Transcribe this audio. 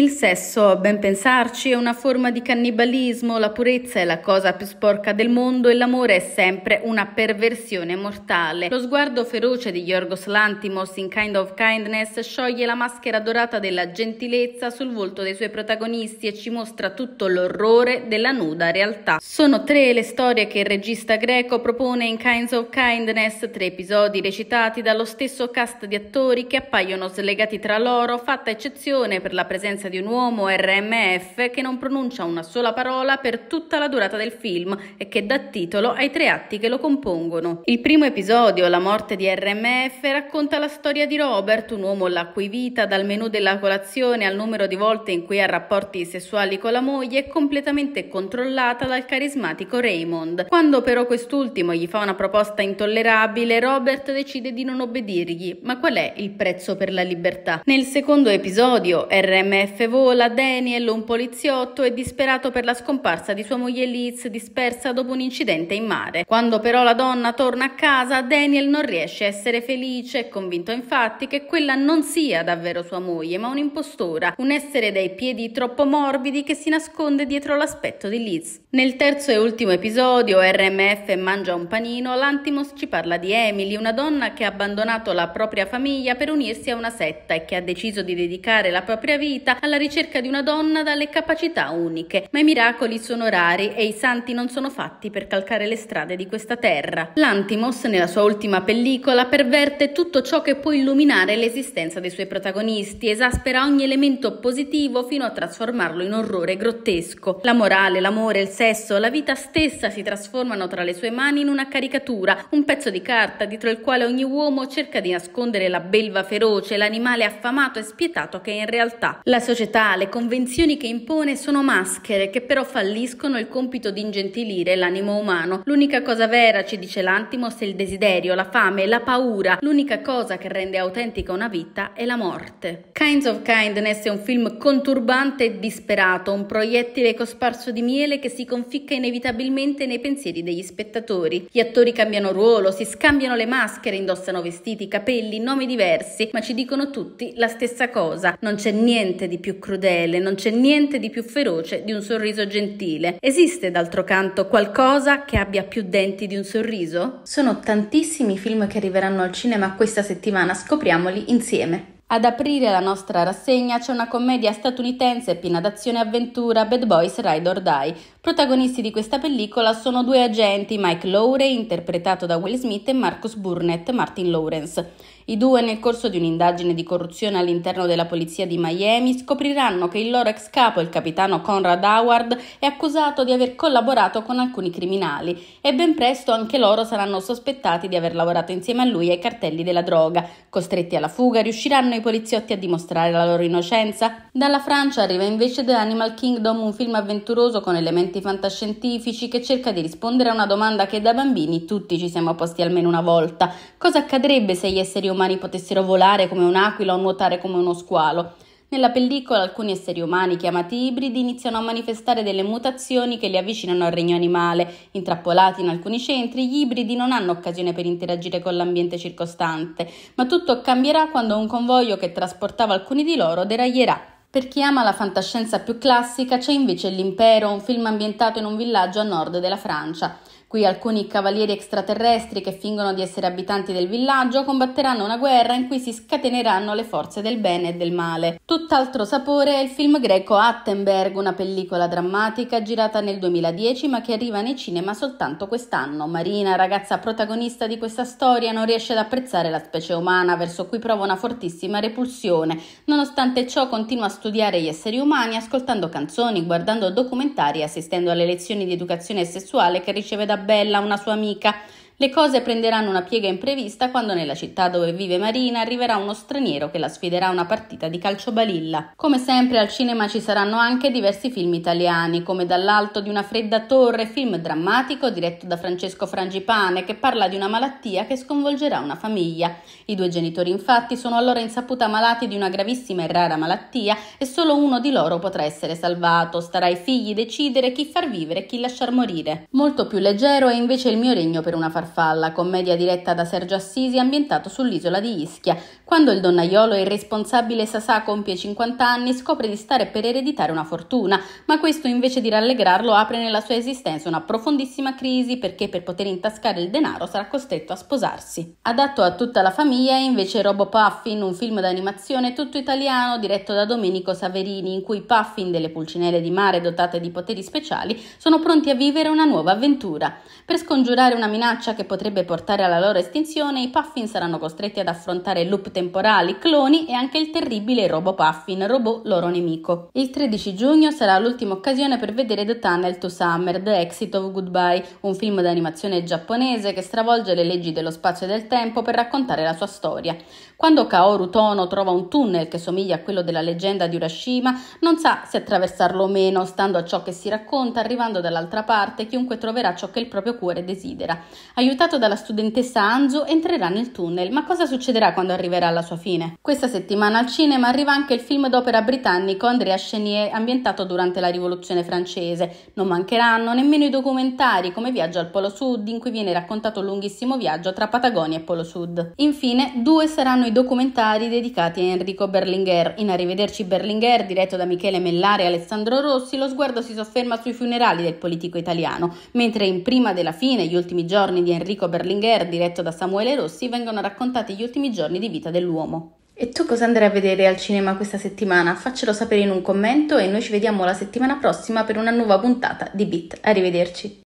Il sesso, a ben pensarci, è una forma di cannibalismo, la purezza è la cosa più sporca del mondo e l'amore è sempre una perversione mortale. Lo sguardo feroce di Yorgos Lantimos in Kind of Kindness scioglie la maschera dorata della gentilezza sul volto dei suoi protagonisti e ci mostra tutto l'orrore della nuda realtà. Sono tre le storie che il regista greco propone in Kinds of Kindness, tre episodi recitati dallo stesso cast di attori che appaiono slegati tra loro, fatta eccezione per la presenza di un uomo RMF che non pronuncia una sola parola per tutta la durata del film e che dà titolo ai tre atti che lo compongono. Il primo episodio, La morte di RMF, racconta la storia di Robert, un uomo la cui vita, dal menù della colazione al numero di volte in cui ha rapporti sessuali con la moglie, è completamente controllata dal carismatico Raymond. Quando però quest'ultimo gli fa una proposta intollerabile, Robert decide di non obbedirgli. Ma qual è il prezzo per la libertà? Nel secondo episodio, RMF F vola, Daniel, un poliziotto, è disperato per la scomparsa di sua moglie Liz, dispersa dopo un incidente in mare. Quando però la donna torna a casa, Daniel non riesce a essere felice, è convinto infatti che quella non sia davvero sua moglie, ma un'impostora, un essere dai piedi troppo morbidi che si nasconde dietro l'aspetto di Liz. Nel terzo e ultimo episodio, RMF mangia un panino, l'Antimos ci parla di Emily, una donna che ha abbandonato la propria famiglia per unirsi a una setta e che ha deciso di dedicare la propria vita alla ricerca di una donna dalle capacità uniche, ma i miracoli sono rari e i santi non sono fatti per calcare le strade di questa terra. L'Antimos, nella sua ultima pellicola, perverte tutto ciò che può illuminare l'esistenza dei suoi protagonisti, esaspera ogni elemento positivo fino a trasformarlo in orrore grottesco. La morale, l'amore, il sesso, la vita stessa si trasformano tra le sue mani in una caricatura, un pezzo di carta dietro il quale ogni uomo cerca di nascondere la belva feroce, l'animale affamato e spietato che è in realtà. La società, le convenzioni che impone sono maschere che però falliscono il compito di ingentilire l'animo umano. L'unica cosa vera, ci dice l'antimos, è il desiderio, la fame, la paura. L'unica cosa che rende autentica una vita è la morte. Kinds of Kindness è un film conturbante e disperato, un proiettile cosparso di miele che si conficca inevitabilmente nei pensieri degli spettatori. Gli attori cambiano ruolo, si scambiano le maschere, indossano vestiti, capelli, nomi diversi, ma ci dicono tutti la stessa cosa. Non c'è niente di più crudele, non c'è niente di più feroce di un sorriso gentile. Esiste d'altro canto qualcosa che abbia più denti di un sorriso? Sono tantissimi film che arriveranno al cinema questa settimana, scopriamoli insieme. Ad aprire la nostra rassegna c'è una commedia statunitense piena d'azione e avventura, Bad Boys Ride or Die. Protagonisti di questa pellicola sono due agenti, Mike Lowry, interpretato da Will Smith, e Marcus Burnett, Martin Lawrence. I due, nel corso di un'indagine di corruzione all'interno della polizia di Miami, scopriranno che il loro ex capo, il capitano Conrad Howard, è accusato di aver collaborato con alcuni criminali e ben presto anche loro saranno sospettati di aver lavorato insieme a lui ai cartelli della droga. Costretti alla fuga, riusciranno i poliziotti a dimostrare la loro innocenza? Dalla Francia arriva invece The Animal Kingdom, un film avventuroso con elementi fantascientifici che cerca di rispondere a una domanda che da bambini tutti ci siamo posti almeno una volta. Cosa accadrebbe se gli esseri umani umani potessero volare come un'aquila o nuotare come uno squalo. Nella pellicola alcuni esseri umani chiamati ibridi iniziano a manifestare delle mutazioni che li avvicinano al regno animale. Intrappolati in alcuni centri, gli ibridi non hanno occasione per interagire con l'ambiente circostante, ma tutto cambierà quando un convoglio che trasportava alcuni di loro deraglierà. Per chi ama la fantascienza più classica c'è invece L'Impero, un film ambientato in un villaggio a nord della Francia. Qui alcuni cavalieri extraterrestri che fingono di essere abitanti del villaggio combatteranno una guerra in cui si scateneranno le forze del bene e del male. Tutt'altro sapore è il film greco Attenberg, una pellicola drammatica girata nel 2010 ma che arriva nei cinema soltanto quest'anno. Marina, ragazza protagonista di questa storia, non riesce ad apprezzare la specie umana verso cui prova una fortissima repulsione. Nonostante ciò continua a studiare gli esseri umani ascoltando canzoni, guardando documentari e assistendo alle lezioni di educazione sessuale che riceve da bella una sua amica le cose prenderanno una piega imprevista quando nella città dove vive Marina arriverà uno straniero che la sfiderà a una partita di calcio balilla. Come sempre al cinema ci saranno anche diversi film italiani, come Dall'alto di una fredda torre, film drammatico diretto da Francesco Frangipane che parla di una malattia che sconvolgerà una famiglia. I due genitori infatti sono allora insaputa malati di una gravissima e rara malattia e solo uno di loro potrà essere salvato. Starà ai figli decidere chi far vivere e chi lasciar morire. Molto più leggero è invece il mio regno per una farfalla farfalla, commedia diretta da Sergio Assisi ambientato sull'isola di Ischia, quando il donnaiolo e responsabile Sasà compie 50 anni scopre di stare per ereditare una fortuna, ma questo invece di rallegrarlo apre nella sua esistenza una profondissima crisi perché per poter intascare il denaro sarà costretto a sposarsi. Adatto a tutta la famiglia è invece Robo Puffin, un film d'animazione tutto italiano diretto da Domenico Saverini in cui Puffin delle pulcinelle di mare dotate di poteri speciali sono pronti a vivere una nuova avventura. Per scongiurare una minaccia che che potrebbe portare alla loro estinzione, i Puffin saranno costretti ad affrontare loop temporali, cloni e anche il terribile Robo Puffin, robot loro nemico. Il 13 giugno sarà l'ultima occasione per vedere The Tunnel to Summer, The Exit of Goodbye, un film d'animazione giapponese che stravolge le leggi dello spazio e del tempo per raccontare la sua storia. Quando Kaoru Tono trova un tunnel che somiglia a quello della leggenda di Urashima, non sa se attraversarlo o meno, stando a ciò che si racconta, arrivando dall'altra parte, chiunque troverà ciò che il proprio cuore desidera. Aiuto aiutato dalla studentessa Anzu, entrerà nel tunnel, ma cosa succederà quando arriverà alla sua fine? Questa settimana al cinema arriva anche il film d'opera britannico Andrea Chenier, ambientato durante la Rivoluzione francese. Non mancheranno nemmeno i documentari come Viaggio al Polo Sud, in cui viene raccontato un lunghissimo viaggio tra Patagonia e Polo Sud. Infine, due saranno i documentari dedicati a Enrico Berlinguer. In Arrivederci Berlinguer, diretto da Michele Mellare e Alessandro Rossi, lo sguardo si sofferma sui funerali del politico italiano, mentre in Prima della fine, gli ultimi giorni di di Enrico Berlinguer, diretto da Samuele Rossi, vengono raccontati gli ultimi giorni di vita dell'uomo. E tu cosa andrai a vedere al cinema questa settimana? Faccelo sapere in un commento e noi ci vediamo la settimana prossima per una nuova puntata di Beat. Arrivederci.